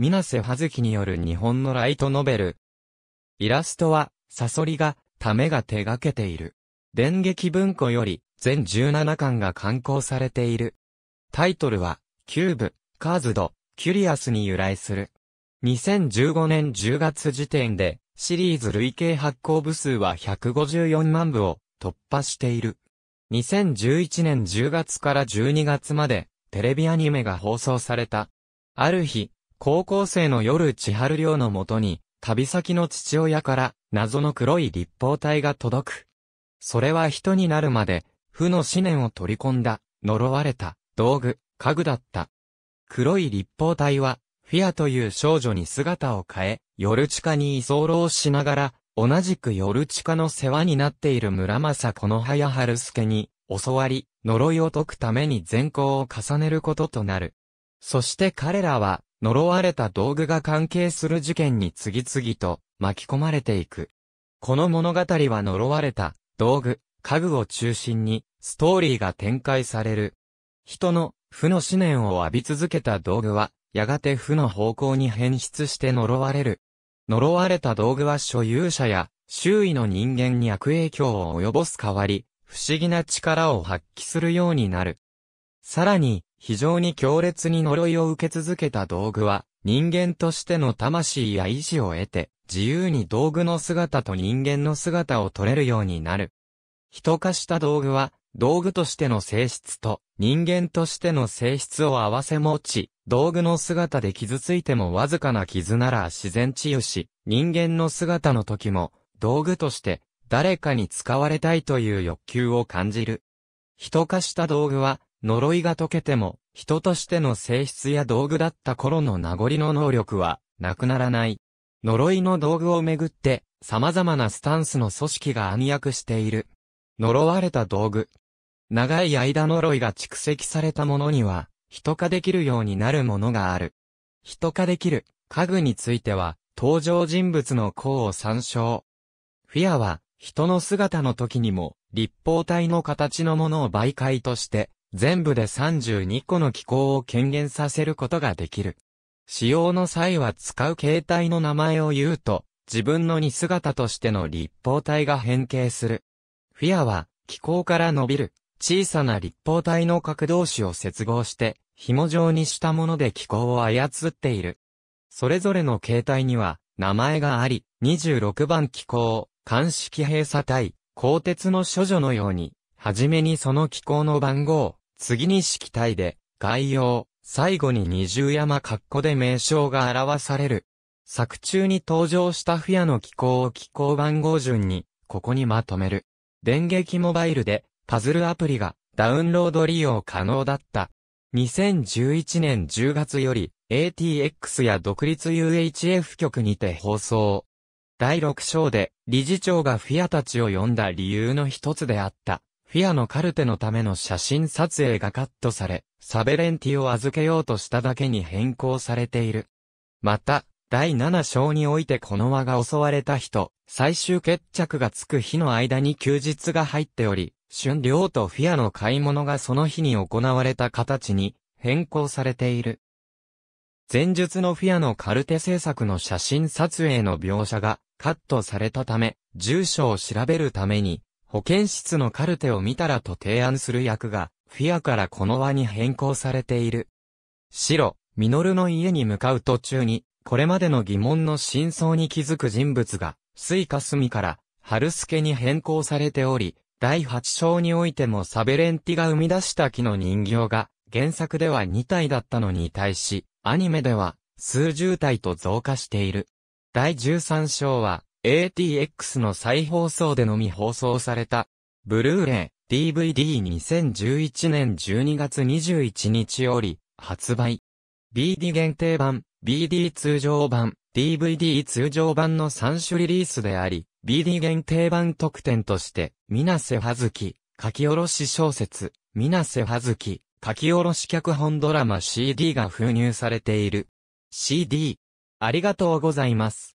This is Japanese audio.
水瀬葉月による日本のライトノベル。イラストは、サソリが、ためが手掛けている。電撃文庫より、全17巻が刊行されている。タイトルは、キューブ、カーズド、キュリアスに由来する。2015年10月時点で、シリーズ累計発行部数は154万部を突破している。2011年10月から12月まで、テレビアニメが放送された。ある日、高校生の夜千春亮のもとに、旅先の父親から謎の黒い立方体が届く。それは人になるまで、負の思念を取り込んだ、呪われた、道具、家具だった。黒い立方体は、フィアという少女に姿を変え、夜地下に居候しながら、同じく夜地下の世話になっている村正この早春助に、教わり、呪いを解くために善行を重ねることとなる。そして彼らは、呪われた道具が関係する事件に次々と巻き込まれていく。この物語は呪われた道具、家具を中心にストーリーが展開される。人の負の思念を浴び続けた道具は、やがて負の方向に変質して呪われる。呪われた道具は所有者や周囲の人間に悪影響を及ぼす代わり、不思議な力を発揮するようになる。さらに、非常に強烈に呪いを受け続けた道具は、人間としての魂や意志を得て、自由に道具の姿と人間の姿を取れるようになる。人化した道具は、道具としての性質と人間としての性質を合わせ持ち、道具の姿で傷ついてもわずかな傷なら自然治癒し、人間の姿の時も、道具として誰かに使われたいという欲求を感じる。人化した道具は、呪いが解けても、人としての性質や道具だった頃の名残の能力は、なくならない。呪いの道具をめぐって、様々なスタンスの組織が暗躍している。呪われた道具。長い間呪いが蓄積されたものには、人化できるようになるものがある。人化できる、家具については、登場人物の項を参照。フィアは、人の姿の時にも、立方体の形のものを媒介として、全部で32個の機構を権限させることができる。使用の際は使う形態の名前を言うと、自分の似姿としての立方体が変形する。フィアは、気候から伸びる、小さな立方体の角同士を接合して、紐状にしたもので気候を操っている。それぞれの形態には、名前があり、26番気候、鑑識閉鎖体、鋼鉄の処女のように、はじめにその気候の番号、次に式体で、概要、最後に二重山括弧で名称が表される。作中に登場したフィアの機構を機構番号順に、ここにまとめる。電撃モバイルで、パズルアプリがダウンロード利用可能だった。2011年10月より ATX や独立 UHF 局にて放送。第6章で理事長がフィアたちを呼んだ理由の一つであった。フィアのカルテのための写真撮影がカットされ、サベレンティを預けようとしただけに変更されている。また、第7章においてこの輪が襲われた人、最終決着がつく日の間に休日が入っており、春寮とフィアの買い物がその日に行われた形に変更されている。前述のフィアのカルテ制作の写真撮影の描写がカットされたため、住所を調べるために、保健室のカルテを見たらと提案する役が、フィアからこの輪に変更されている。白、ミノルの家に向かう途中に、これまでの疑問の真相に気づく人物が、スイカスミから、ハルスケに変更されており、第8章においてもサベレンティが生み出した木の人形が、原作では2体だったのに対し、アニメでは、数十体と増加している。第13章は、ATX の再放送でのみ放送された、ブルーレイ DVD2011 年12月21日より発売。BD 限定版、BD 通常版、DVD 通常版の3種リリースであり、BD 限定版特典として、水瀬ずき、書き下ろし小説、水瀬ずき、書き下ろし脚本ドラマ CD が封入されている。CD。ありがとうございます。